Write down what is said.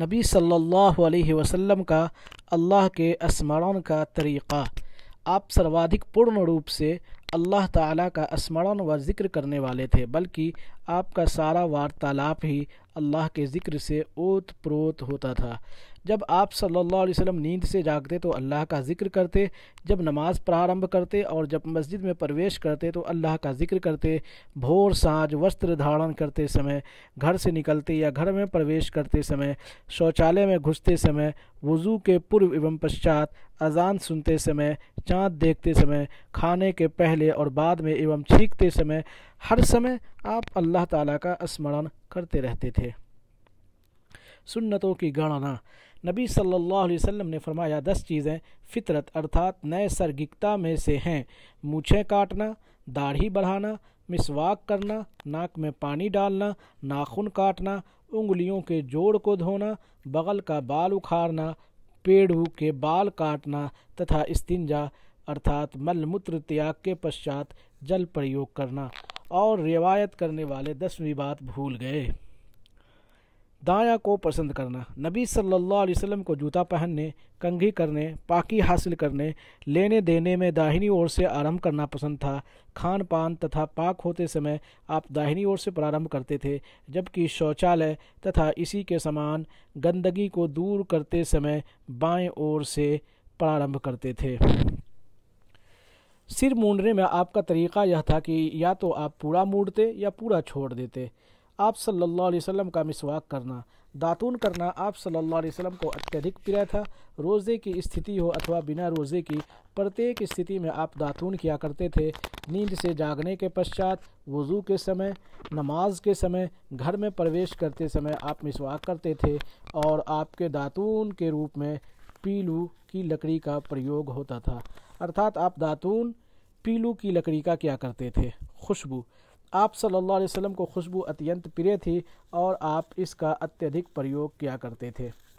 नबी सल्लल्लाहु अलैहि वसल्लम का अल्लाह के स्मरण का तरीक़ा आप सर्वाधिक पूर्ण रूप से अल्लाह ताला का स्मरण व ज़िक्र करने वाले थे बल्कि आपका सारा वार्तालाप ही अल्लाह के ज़िक्र से ओत प्रोत होता था जब आप सल्लल्लाहु अलैहि वसल्लम नींद से जागते तो अल्लाह का ज़िक्र करते जब नमाज प्रारंभ करते और जब मस्जिद में प्रवेश करते तो अल्लाह का ज़िक्र करते भोर साँझ वस्त्र धारण करते समय घर से निकलते या घर में प्रवेश करते समय शौचालय में घुसते समय वज़ू के पूर्व एवं पश्चात अजान सुनते समय चाँद देखते समय खाने के पहले पहले और बाद में एवं छींकते समय हर समय आप अल्लाह ताला का स्मरण करते रहते थे सुन्नतों की गणना नबी सल्लल्लाहु अलैहि वसल्लम ने फरमाया दस चीज़ें फितरत अर्थात नए सर्गिकता में से हैं मूछें काटना दाढ़ी बढ़ाना मिसवाक करना नाक में पानी डालना नाखून काटना उंगलियों के जोड़ को धोना बगल का बाल उखाड़ना पेड़ू के बाल काटना तथा इस्तिंजा अर्थात मलमूत्र त्याग के पश्चात जल प्रयोग करना और रिवायत करने वाले दसवीं बात भूल गए दाया को पसंद करना नबी सल्लल्लाहु अलैहि वसल्लम को जूता पहनने कंघी करने पाकी हासिल करने लेने देने में दाहिनी ओर से आरंभ करना पसंद था खान पान तथा पाक होते समय आप दाहिनी ओर से प्रारंभ करते थे जबकि शौचालय तथा इसी के समान गंदगी को दूर करते समय बाएं ओर से प्रारंभ करते थे सिर मूडने में आपका तरीक़ा यह था कि या तो आप पूरा मूडते या पूरा छोड़ देते आप सल्लल्लाहु अलैहि वसल्लम का मिसवाक करना दातून करना आप सल्लल्लाहु अलैहि वसल्लम को अत्यधिक प्रिय था रोज़े की स्थिति हो अथवा बिना रोज़े की प्रत्येक स्थिति में आप दातून किया करते थे नींद से जागने के पश्चात वज़ू के समय नमाज के समय घर में प्रवेश करते समय आप मिसवाक करते थे और आपके दातून के रूप में पीलू की लकड़ी का प्रयोग होता था अर्थात आप दातून पीलू की लकड़ी का क्या करते थे खुशबू आप सल्लल्लाहु अलैहि वसल्लम को खुशबू अत्यंत प्रिय थी और आप इसका अत्यधिक प्रयोग किया करते थे